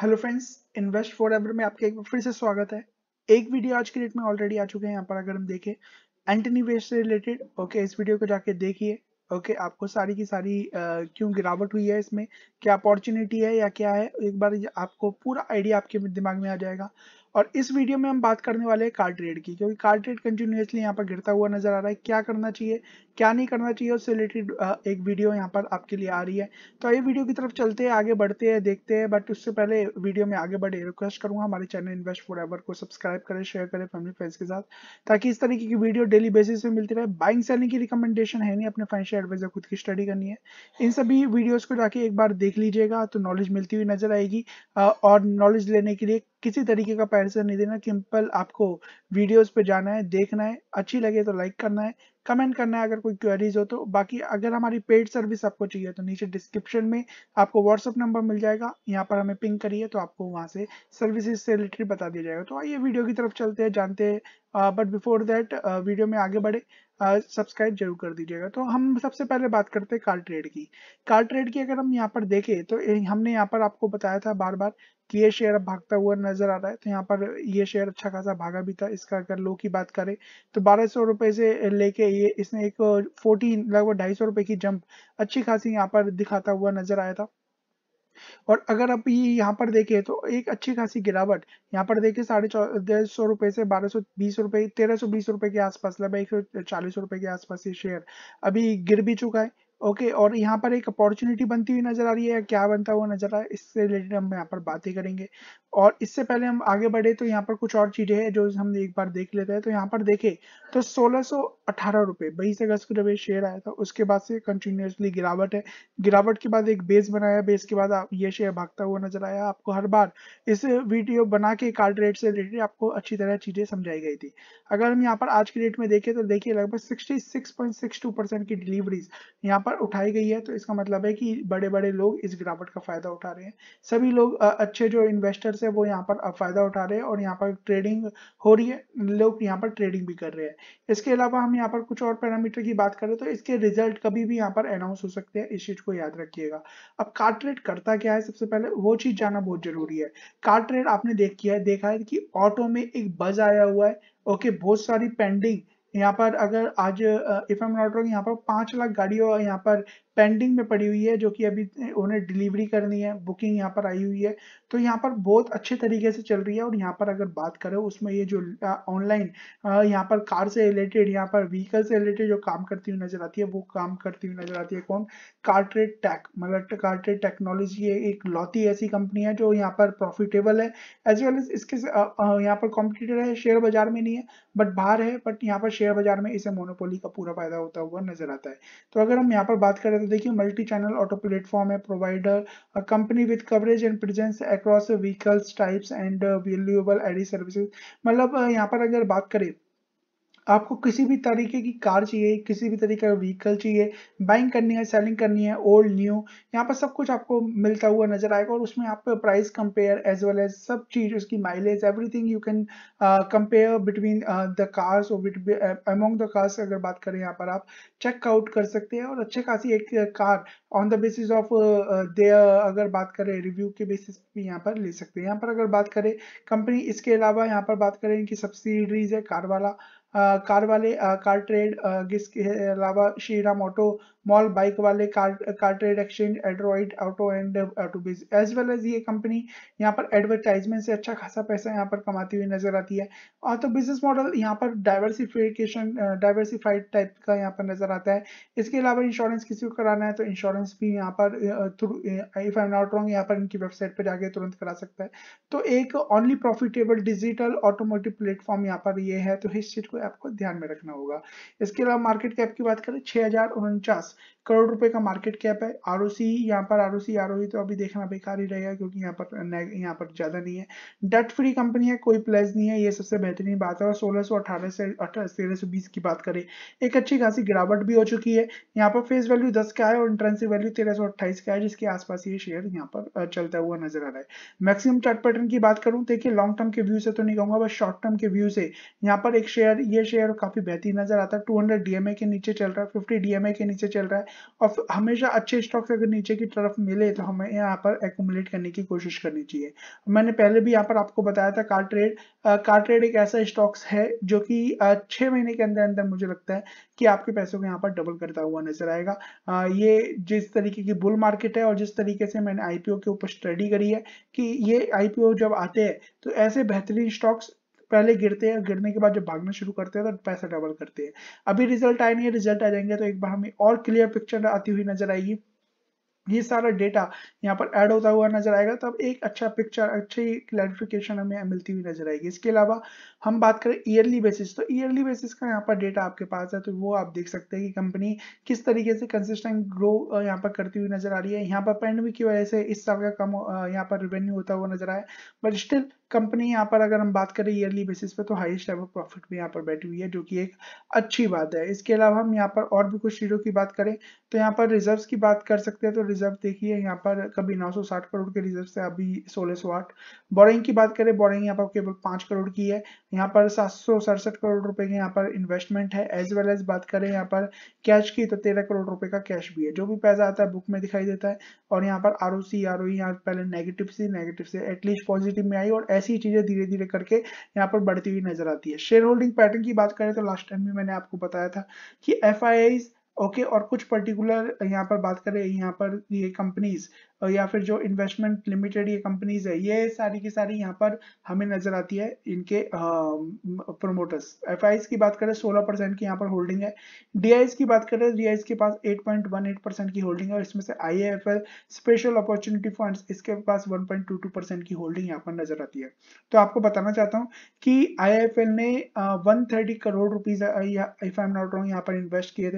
hello friends invest forever में आपका एक बार फिर से स्वागत है एक वीडियो आज की डेट में ऑलरेडी आ चुके हैं यहाँ पर अगर हम देखें एंटनी वेस्ट से रिलेटेड ओके इस वीडियो को जाके देखिए ओके आपको सारी की सारी आ, क्यों गिरावट हुई है इसमें क्या अपॉर्चुनिटी है या क्या है एक बार आपको पूरा आइडिया आपके दिमाग में आ जाएगा और इस वीडियो में हम बात करने वाले हैं कार ट्रेड की क्योंकि कार ट्रेड कंटिन्यूसली यहाँ पर गिरता हुआ नजर आ रहा है क्या करना चाहिए क्या नहीं करना चाहिए उससे रिलेटेड एक वीडियो यहाँ पर आपके लिए आ रही है तो ये वीडियो की तरफ चलते हैं आगे बढ़ते हैं देखते हैं बट उससे पहले वीडियो में आगे बढ़े रिक्वेस्ट करूंगा हमारे चैनल इन्वेस्ट फॉर को सब्सक्राइब करें शेयर करें फैमिली फ्रेंड्स के साथ ताकि इस तरीके की वीडियो डेली बेसिस पे मिलती रहे बाइंग सेलिंग की रिकमेंडेशन है नहीं अपने फाइनेंशियल एडवाइजर खुद की स्टडी करनी है इन सभी वीडियोज को जाके एक बार देख लीजिएगा तो नॉलेज मिलती हुई नजर आएगी और नॉलेज लेने के लिए किसी तरीके का पैरसन नहीं देना सिंपल आपको वीडियोस पे जाना है देखना है अच्छी लगे तो लाइक करना है कमेंट करना है अगर कोई क्वेरीज हो तो बाकी अगर हमारी पेड सर्विस आपको चाहिए तो नीचे डिस्क्रिप्शन में आपको व्हाट्सअप नंबर मिल जाएगा यहाँ पर हमें पिंक करिए तो आपको वहाँ से सर्विसेज से रिलेटेड बता दिया जाएगा तो आइए वीडियो की तरफ चलते हैं जानते हैं बट बिफोर दैट वीडियो में आगे बढ़े सब्सक्राइब जरूर कर दीजिएगा तो हम सबसे पहले बात करते हैं कार ट्रेड की कार ट्रेड की अगर हम यहाँ पर देखें तो हमने यहाँ पर आपको बताया था बार बार कि ये शेयर अब भागता हुआ नजर आ रहा है तो यहाँ पर ये शेयर अच्छा खासा भागा भी था इसका अगर लो की बात करें तो बारह सौ रुपए से लेके ये इसने एक फोर्टीन लगभग ढाई सौ रुपए की जंप अच्छी खासी यहाँ पर दिखाता हुआ नजर आया था और अगर आप ये यहाँ पर देखें तो एक अच्छी खासी गिरावट यहाँ पर देखें साढ़े चौदह सौ रुपये से बारह सौ बीस रुपये तेरह सौ बीस रुपये के आसपास लगभग एक सौ चालीस रुपये के आसपास ये शेयर अभी गिर भी चुका है ओके और यहाँ पर एक अपॉर्चुनिटी बनती हुई नजर आ रही है क्या बनता हुआ नजर आ रहा है इससे रिलेटेड हम यहाँ पर बातें करेंगे और इससे पहले हम आगे बढ़े तो यहाँ पर कुछ और चीजें हैं जो हम एक बार देख लेते हैं तो यहाँ पर देखे तो सोलह सौ अठारह रुपए बीस अगस्त को जब ये शेयर आया था उसके बाद से कंटिन्यूसली गिरावट है गिरावट के बाद एक बेस बनाया बेस के बाद आप ये शेयर भागता हुआ नजर आया आपको हर बार इस वीडियो बना के कार्ड रेट से रिलेटेड आपको अच्छी तरह चीजें समझाई गई थी अगर हम यहाँ पर आज के डेट में देखे तो देखिए लगभग सिक्सटी की डिलीवरीज यहाँ पर उठाई गई है तो इसका मतलब है कि बड़े बड़े लोग इस गिरावट का फायदा उठा रहे हैं सभी लोग अच्छे जो इन्वेस्टर्स है वो यहाँ पर फायदा उठा रहे हैं और यहाँ पर ट्रेडिंग हो रही है लोग यहाँ पर ट्रेडिंग भी कर रहे हैं इसके अलावा हम यहाँ पर कुछ और पैरामीटर की बात करें तो इसके रिजल्ट कभी भी यहाँ पर अनाउंस हो सकते हैं इस चीज को याद रखिएगा अब कार्ट्रेड करता क्या है सबसे पहले वो चीज जाना बहुत जरूरी है कार्ट्रेड आपने देख किया है देखा है कि ऑटो में एक बज आया हुआ है ओके बहुत सारी पेंडिंग यहाँ पर अगर आज इफ एम नॉट रॉन्ग यहाँ पर पांच लाख गाड़ियों यहाँ पर पेंडिंग में पड़ी हुई है जो कि अभी उन्हें डिलीवरी करनी है बुकिंग यहाँ पर आई हुई है तो यहाँ पर बहुत अच्छे तरीके से चल रही है और यहाँ पर अगर बात करें उसमें ये जो ऑनलाइन यहाँ पर कार से रिलेटेड यहाँ पर व्हीकल से रिलेटेड जो काम करती हुई नजर आती है वो काम करती हुई नजर आती है कौन कार्ट्रेड टैक मतलब कार्ट्रेड टेक्नोलॉजी ये एक लौती ऐसी कंपनी है जो यहाँ पर प्रॉफिटेबल है एज वेल एज इसके यहाँ पर कॉम्पिटिटर है शेयर बाजार में नहीं है बट बाहर है बट यहाँ पर शेयर बाजार में इसे मोनोपोली का पूरा फायदा होता हुआ नजर आता है तो अगर हम यहाँ पर बात करें तो प्लेटफॉर्म देखिए मल्टी चैनल ऑटो प्लेटफॉर्म है प्रोवाइडर uh, मतलब, a company with coverage and presence across vehicles types and valuable added services मतलब यहाँ पर अगर बात करें आपको किसी भी तरीके की कार चाहिए किसी भी तरीके का व्हीकल चाहिए बाइंग करनी है सेलिंग करनी है ओल्ड न्यू यहाँ पर सब कुछ आपको मिलता हुआ नजर आएगा और उसमें आप price compare as well as सब चीज उसकी mileage everything you can compare between the cars और अमोंग द कार्स अगर बात करें यहाँ पर आप चेकआउट कर सकते हैं और अच्छे खासी एक car on the basis of दे अगर बात करें रिव्यू के बेसिस पे यहाँ पर ले सकते हैं यहाँ पर अगर बात करें कंपनी इसके अलावा यहाँ पर बात करें इनकी सब्सिडीज है कार वाला कार वाले कार ट्रेड जिसके अलावा श्रीराम ऑटो मॉल बाइक वाले CarTrade exchange Adroit auto and AutoBiz as well as ये कंपनी यहाँ पर एडवर्टाइजमेंट से अच्छा खासा पैसा यहाँ पर कमाती हुई नजर आती है और तो बिजनेस मॉडल यहाँ पर डाइवर्सिफिकेशन डाइवर्सिफाइड टाइप का यहाँ पर नजर आता है इसके अलावा इंश्योरेंस किसी को कराना है तो इंश्योरेंस भी यहाँ पर through if I am not wrong यहाँ पर इनकी वेबसाइट पर जाके तुरंत करा सकता है तो एक only profitable digital automotive platform यहाँ पर ये है तो इस चीज को आपको ध्यान में रखना होगा इसके अलावा मार्केट कैप की बात करें छह हजार उनचास करोड़ रुपए का मार्केट कैप है आर ओ सी यहाँ पर आर ओ सी आर तो अभी देखना बेकार ही रहेगा क्योंकि यहाँ पर यहाँ पर ज़्यादा नहीं है डेट फ्री कंपनी है कोई प्लेज नहीं है ये सबसे बेहतरीन बात है और सोलह सौ अठारह से अठारह तेरह सौ बीस की बात करें एक अच्छी खासी गिरावट भी हो चुकी है यहाँ पर फेस वैल्यू दस का है और इंट्रेंसिक वैल्यू तेरह सौ अट्ठाईस का है जिसके आसपास ये शेयर यहाँ पर चलता हुआ नजर आ रहा है मैक्सिमम चार्ट पैटर्न की बात करूँ देखिए लॉन्ग टर्म के व्यू से तो नहीं कहूंगा बस शॉर्ट टर्म के व्यू से यहाँ पर एक शेयर ये शेयर काफी बेहतरीन नजर आता है टू डीएमए के नीचे चल रहा है फिफ्टी डीएमए के नीचे चल चल रहा है और हमेशा अच्छे स्टॉक्स अगर नीचे की तरफ मिले तो हमें यहाँ पर एकोमुलेट करने की कोशिश करनी चाहिए मैंने पहले भी यहाँ पर आपको बताया था कार ट्रेड कार ट्रेड एक ऐसा स्टॉक्स है जो कि छह महीने के अंदर अंदर मुझे लगता है कि आपके पैसों को यहाँ पर डबल करता हुआ नजर आएगा आ, ये जिस तरीके की बुल मार्केट है और जिस तरीके से मैंने आईपीओ के ऊपर स्टडी करी है कि ये आईपीओ जब आते हैं तो ऐसे बेहतरीन स्टॉक्स पहले गिरते हैं गिरने के बाद जब भागना शुरू करते हैं तो पैसा डबल करते हैं अभी रिजल्ट आए नहीं है रिजल्ट आ जाएंगे तो एक बार हमें और क्लियर पिक्चर आती हुई नजर आएगी ये सारा डेटा यहाँ पर ऐड होता हुआ नजर आएगा तब एक अच्छा पिक्चर अच्छी क्लैरिफिकेशन हमें मिलती हुई नजर आएगी इसके अलावा हम बात करें ईयरली बेसिस तो ईयरली बेसिस का यहाँ पर डेटा आपके पास है तो वो आप देख सकते हैं कि कंपनी किस तरीके से कंसिस्टेंट ग्रो यहाँ पर करती हुई नजर आ रही है यहाँ पर पेंडमिक की वजह से इस साल का कम यहाँ पर रेवेन्यू होता हुआ नजर आया बट स्टिल कंपनी यहाँ पर अगर हम बात करें ईयरली बेसिस पे तो हाईएस्ट लेवल प्रॉफिट भी यहाँ पर बैठी हुई है जो कि एक अच्छी बात है इसके अलावा हम यहाँ पर और भी कुछ चीज़ों की बात करें तो यहाँ पर रिजर्व्स की बात कर सकते हैं तो रिजर्व देखिए यहाँ पर कभी 960 करोड़ के रिजर्व से अभी सोलह सौ आठ बोरिंग की बात करें बोरिंग यहाँ पर केवल पांच करोड़ की है यहाँ पर सात करोड़ रुपए की यहाँ पर इन्वेस्टमेंट है एज वेल एज बात करें यहाँ पर कैश की तो तेरह करोड़ रुपए का कैश भी है जो भी पैसा आता है बुक में दिखाई देता है और यहाँ पर are O C R O यहाँ पहले नेगेटिव से नेगेटिव से एटलीस्ट पॉजिटिव में आई और ऐसी चीजें धीरे धीरे करके यहाँ पर बढ़ती हुई नजर आती है शेयर होल्डिंग पैटर्न की बात करें तो लास्ट टाइम भी मैंने आपको बताया था कि F I Is okay okay, और कुछ पर्टिकुलर यहाँ पर बात करें यहाँ पर ये कंपनीज या फिर जो इन्वेस्टमेंट लिमिटेड ये कंपनीज है ये सारी की सारी यहाँ पर हमें नजर आती है इनके प्रोमोटर्स एफ की बात करें सोलह परसेंट की यहाँ पर होल्डिंग है डी की बात करें डी के पास एट पॉइंट परसेंट की होल्डिंग है और इसमें से आई स्पेशल अपॉर्चुनिटी फंड इसके पास one point two two percent की होल्डिंग यहाँ पर नजर आती है तो आपको बताना चाहता हूँ कि आई ने one thirty crore rupees if I am not wrong यहाँ पर इन्वेस्ट किए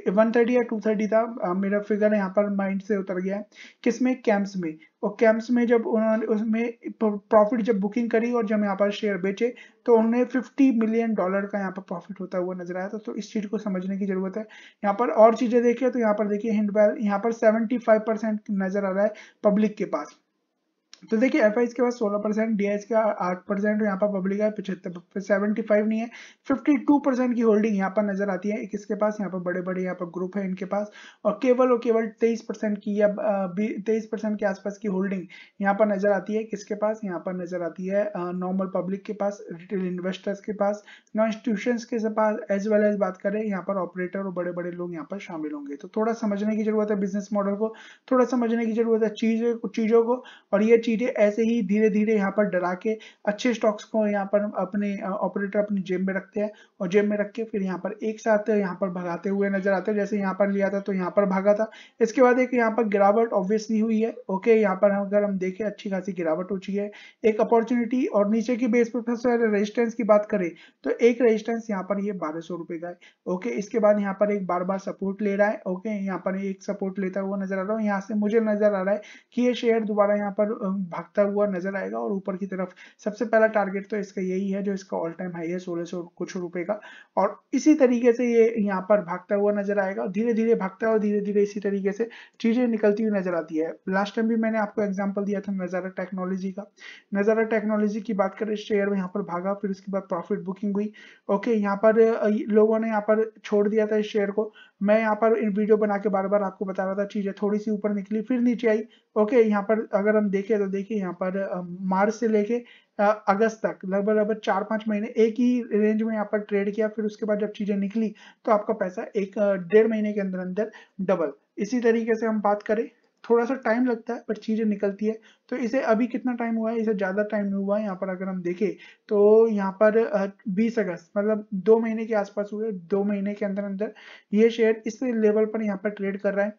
थे वन थर्टी या टू थर्टी था मेरा फिगर यहाँ पर माइंड से उतर गया किस किसमें कैंप्स में और कैंप्स में जब उन्होंने उसमें प्रॉफिट जब बुकिंग करी और जब यहाँ पर शेयर बेचे तो उन्हें 50 मिलियन डॉलर का यहाँ पर प्रॉफिट होता हुआ नजर आया था तो, तो इस चीज़ को समझने की जरूरत है यहाँ पर और चीज़ें देखिए तो यहाँ पर देखिए हिंडवेल यहाँ पर सेवेंटी परसेंट नजर आ रहा है पब्लिक के पास तो देखिए एफ के पास 16 परसेंट डी का 8 परसेंट यहाँ पर पब्लिक है पिछहत्तर सेवेंटी फाइव नहीं है 52 परसेंट की होल्डिंग यहाँ पर नजर आती है किसके पास यहाँ पर बड़े बड़े यहाँ पर ग्रुप है इनके पास और केवल और केवल 23 परसेंट की या तेईस परसेंट के आसपास की होल्डिंग यहाँ पर नजर आती है किसके पास यहाँ पर नजर आती है नॉर्मल पब्लिक के पास रिटेल इन्वेस्टर्स के पास नॉन इंस्टीट्यूशन के पास एज वेल एज बात करें यहाँ पर ऑपरेटर और बड़े बड़े लोग यहाँ पर शामिल होंगे तो थोड़ा समझने की जरूरत है बिजनेस मॉडल को थोड़ा समझने की जरूरत है चीजों चीजों को और ये चीज़ें ऐसे ही धीरे धीरे यहाँ पर डरा के अच्छे स्टॉक्स को यहाँ पर अपने ऑपरेटर अपनी जेब में रखते हैं और जेब में रख के फिर यहाँ पर एक साथ यहाँ पर भगाते हुए नजर आते हैं जैसे यहाँ पर लिया था तो यहाँ पर भागा था इसके बाद एक यहाँ पर गिरावट ऑब्वियसली हुई है ओके यहाँ पर अगर हम देखें अच्छी खासी गिरावट हो चुकी है एक अपॉर्चुनिटी और नीचे की बेस पर फिर रेजिस्टेंस की बात करें तो एक रेजिस्टेंस यहाँ पर ये बारह सौ रुपए का है ओके इसके बाद यहाँ पर एक बार बार सपोर्ट ले रहा है ओके यहाँ पर एक सपोर्ट लेता हुआ नजर आ रहा है यहाँ से मुझे नजर आ रहा है कि ये शेयर दोबारा यहाँ पर भागता हुआ नजर आएगा और ऊपर की तरफ सबसे पहला टारगेट तो इसका यही है जो इसका ऑल टाइम हाई है सोलह सौ कुछ रुपए का और इसी तरीके से ये यहाँ पर भागता हुआ नजर आएगा धीरे धीरे भागता है और धीरे धीरे इसी तरीके से चीजें निकलती हुई नजर आती है लास्ट टाइम भी मैंने आपको एग्जाम्पल दिया था नजारा टेक्नोलॉजी का नजारा टेक्नोलॉजी की बात करें शेयर में यहाँ पर भागा फिर उसके बाद प्रॉफिट बुकिंग हुई ओके यहाँ पर लोगों ने यहाँ पर छोड़ दिया था इस शेयर को मैं यहाँ पर इन वीडियो बना के बार बार आपको बता रहा था चीज़ें थोड़ी सी ऊपर निकली फिर नीचे आई ओके यहाँ पर अगर हम देखें तो देखिए यहाँ पर मार्च से लेके अगस्त तक लगभग लगभग चार पांच महीने एक ही रेंज में यहाँ पर ट्रेड किया फिर उसके बाद जब चीज़ें निकली तो आपका पैसा एक डेढ़ महीने के अंदर अंदर डबल इसी तरीके से हम बात करें थोड़ा सा टाइम लगता है पर चीज़ें निकलती है तो इसे अभी कितना टाइम हुआ है इसे ज़्यादा टाइम नहीं हुआ है यहाँ पर अगर हम देखें तो यहाँ पर 20 अगस्त मतलब दो महीने के आसपास हुए दो महीने के अंदर अंदर ये शेयर इस लेवल पर यहाँ पर ट्रेड कर रहा है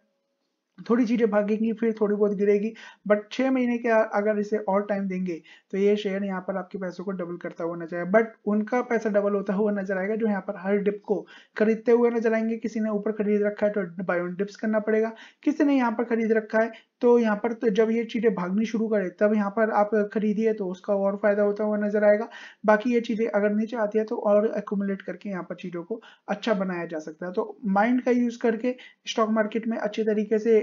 थोड़ी चीजें भागेंगी फिर थोड़ी बहुत गिरेगी बट छह महीने के अगर इसे और टाइम देंगे तो ये शेयर यहाँ पर आपके पैसों को डबल करता हुआ नजर आए बट उनका पैसा डबल होता हुआ नजर आएगा जो यहाँ पर हर डिप को खरीदते हुए नजर आएंगे किसी ने ऊपर खरीद रखा है तो बायोन डिप्स करना पड़ेगा किसी ने यहाँ पर खरीद रखा है तो यहाँ पर तो जब ये चीज़ें भागनी शुरू करे तब यहाँ पर आप खरीदिए तो उसका और फायदा होता हुआ नजर आएगा बाकी ये चीज़ें अगर नीचे आती है तो और एकट करके यहाँ पर चीज़ों को अच्छा बनाया जा सकता है तो माइंड का यूज़ करके स्टॉक मार्केट में अच्छे तरीके से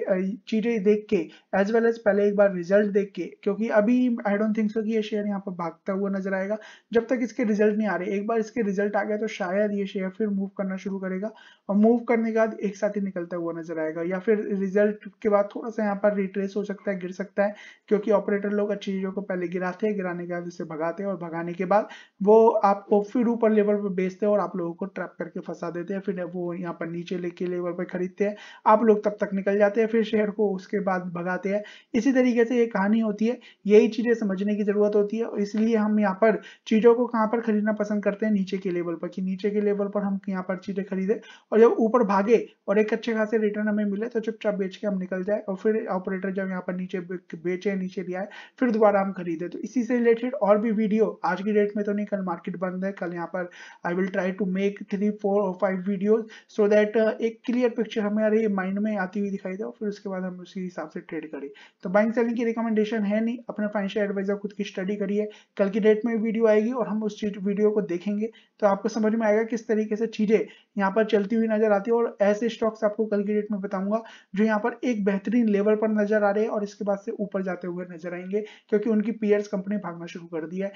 चीज़ें देख के एज वेल एज पहले एक बार रिजल्ट देख के क्योंकि अभी आई डोंट थिंक सो कि ये शेयर यहाँ पर भागता हुआ नजर आएगा जब तक इसके रिजल्ट नहीं आ रहे एक बार इसके रिजल्ट आ गया तो शायद ये शेयर फिर मूव करना शुरू करेगा और मूव करने के बाद एक साथ ही निकलता हुआ नजर आएगा या फिर रिजल्ट के बाद थोड़ा सा यहाँ पर रिट्रेस हो सकता है गिर सकता है क्योंकि ऑपरेटर लोग अच्छी चीज़ों को पहले गिराते हैं गिराने के बाद उसे भगाते हैं और भगाने के बाद वो आपको फिर ऊपर लेवल पर बेचते हैं और आप लोगों को ट्रैप करके फंसा देते हैं फिर वो यहाँ पर नीचे लेके लेवल पर खरीदते हैं आप लोग तब तक निकल जाते हैं फिर शेयर को उसके बाद भगाते हैं इसी तरीके से ये कहानी होती है यही चीज़ें समझने की ज़रूरत होती है इसलिए हम यहाँ पर चीज़ों को कहाँ पर खरीदना पसंद करते हैं नीचे के लेवल पर कि नीचे के लेवल पर हम यहाँ पर चीज़ें खरीदे और जब ऊपर भागे और एक अच्छे खासे रिटर्न हमें मिले तो चुपचाप बेच के हम निकल जाए और फिर ऑपरेट ऑपरेटर जब यहाँ पर नीचे बेचे नीचे दिया है फिर दोबारा हम खरीदे तो इसी से रिलेटेड और भी वीडियो आज की डेट में तो नहीं कल मार्केट बंद है कल यहाँ पर I will try to make three four और फाइव वीडियो सो दैट एक क्लियर पिक्चर हमारे माइंड में आती हुई दिखाई दे और फिर उसके बाद हम उसी हिसाब से ट्रेड करें तो बाइंग सेलिंग की रिकमेंडेशन है नहीं अपने फाइनेंशियल एडवाइजर खुद की स्टडी करिए कल की डेट में वीडियो आएगी और हम उस वीडियो को देखेंगे तो आपको समझ में आएगा किस तरीके से चीजें यहाँ पर चलती हुई नजर आती है और ऐसे स्टॉक्स आपको कल की डेट में बताऊंगा जो यहाँ पर एक बेहतरीन लेवल पर नजर आ रहे हैं और इसके बाद से ऊपर जाते हुए नजर आएंगे क्योंकि उनकी पीयर्स कंपनी भागना शुरू कर दी है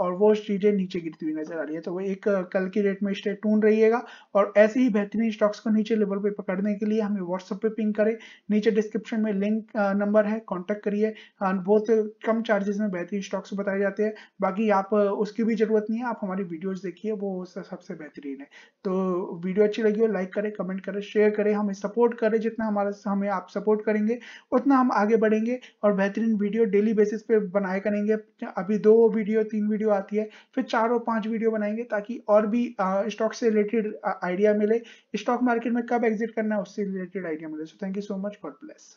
और वो चीजें नीचे गिरती हुई नजर आ रही है तो वो एक कल की डेट में स्टे टून रहिएगा और ऐसे ही बेहतरीन स्टॉक्स को नीचे लेवल पे पकड़ने के लिए हमें व्हाट्सएप पे पिंक करें नीचे डिस्क्रिप्शन में लिंक नंबर है कॉन्टेक्ट करिए बहुत कम चार्जेस में बेहतरीन स्टॉक्स बताए जाते हैं बाकी आप उसकी भी जरूरत नहीं है आप हमारी वीडियोज देखिए वो सबसे बेहतरीन है तो वीडियो अच्छी लगी हो लाइक करें कमेंट करें शेयर करें हमें सपोर्ट करें जितना हमारा हमें आप सपोर्ट करेंगे उतना हम आगे बढ़ेंगे और बेहतरीन वीडियो डेली बेसिस पे बनाए करेंगे अभी दो वीडियो तीन वीडियो आती है फिर चार और पांच वीडियो बनाएंगे ताकि और भी स्टॉक से रिलेटेड आइडिया मिले स्टॉक मार्केट में कब एग्जिट करना है उससे रिलेटेड आइडिया मिले so thank you so much God bless